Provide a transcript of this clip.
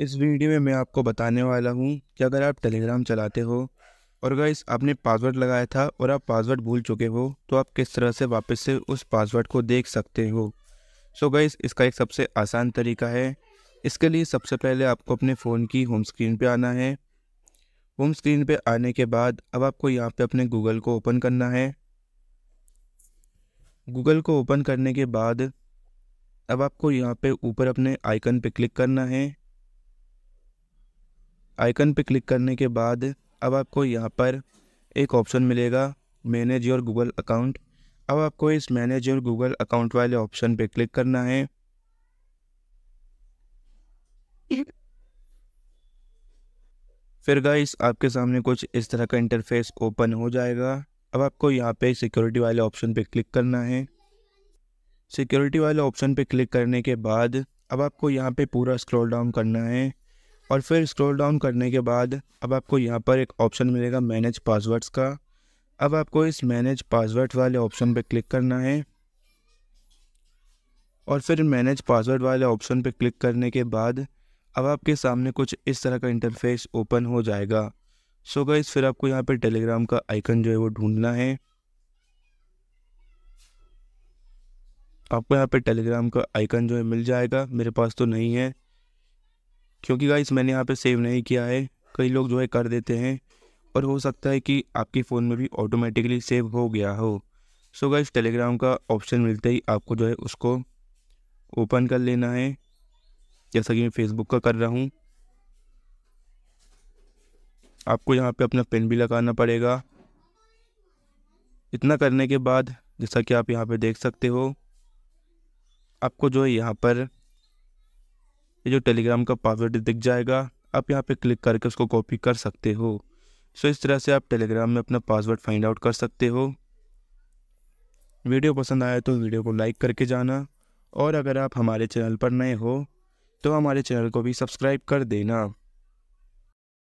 इस वीडियो में मैं आपको बताने वाला हूँ कि अगर आप टेलीग्राम चलाते हो और गाइस आपने पासवर्ड लगाया था और आप पासवर्ड भूल चुके हो तो आप किस तरह से वापस से उस पासवर्ड को देख सकते हो सो so गाइस इसका एक सबसे आसान तरीका है इसके लिए सबसे पहले आपको अपने फ़ोन की होम स्क्रीन पे आना है होम स्क्रीन पे आने के बाद अब आपको यहाँ पे अपने गूगल को ओपन करना है गूगल को ओपन करने के बाद अब आपको यहाँ पे ऊपर अपने आइकन पे क्लिक करना है आइकन पे क्लिक करने के बाद अब आपको यहाँ पर एक ऑप्शन मिलेगा मैनेज योर गूगल अकाउंट अब आपको इस मैनेज योर गूगल अकाउंट वाले ऑप्शन पे क्लिक करना है फिर गाइस आपके सामने कुछ इस तरह का इंटरफेस ओपन हो जाएगा अब आपको यहाँ पे सिक्योरिटी वाले ऑप्शन पे क्लिक करना है सिक्योरिटी वाले ऑप्शन पे क्लिक करने के बाद अब आपको यहाँ पे पूरा स्क्रॉल डाउन करना है और फिर स्क्रॉल डाउन करने के बाद अब आपको यहाँ पर एक ऑप्शन मिलेगा मैनेज पासवर्ड्स का अब आपको इस मैनेज पासवर्ड वाले ऑप्शन पर क्लिक करना है और फिर मैनेज पासवर्ड वाले ऑप्शन पर क्लिक करने के बाद अब आपके सामने कुछ इस तरह का इंटरफेस ओपन हो जाएगा सो गई फिर आपको यहाँ पर टेलीग्राम का आइकन जो है वो ढूंढना है आपको यहाँ पर टेलीग्राम का आइकन जो है मिल जाएगा मेरे पास तो नहीं है क्योंकि गाइस मैंने यहाँ पे सेव नहीं किया है कई लोग जो है कर देते हैं और हो सकता है कि आपके फ़ोन में भी ऑटोमेटिकली सेव हो गया हो सो so गाइस टेलीग्राम का ऑप्शन मिलते ही आपको जो है उसको ओपन कर लेना है जैसा कि मैं फेसबुक का कर रहा हूँ आपको यहाँ पे अपना पेन भी लगाना पड़ेगा इतना करने के बाद जैसा कि आप यहाँ पे देख सकते हो आपको जो है यहाँ पर ये जो टेलीग्राम का पासवर्ड दिख जाएगा आप यहाँ पे क्लिक करके उसको कॉपी कर सकते हो सो इस तरह से आप टेलीग्राम में अपना पासवर्ड फाइंड आउट कर सकते हो वीडियो पसंद आया तो वीडियो को लाइक करके जाना और अगर आप हमारे चैनल पर नए हो तो हमारे चैनल को भी सब्सक्राइब कर देना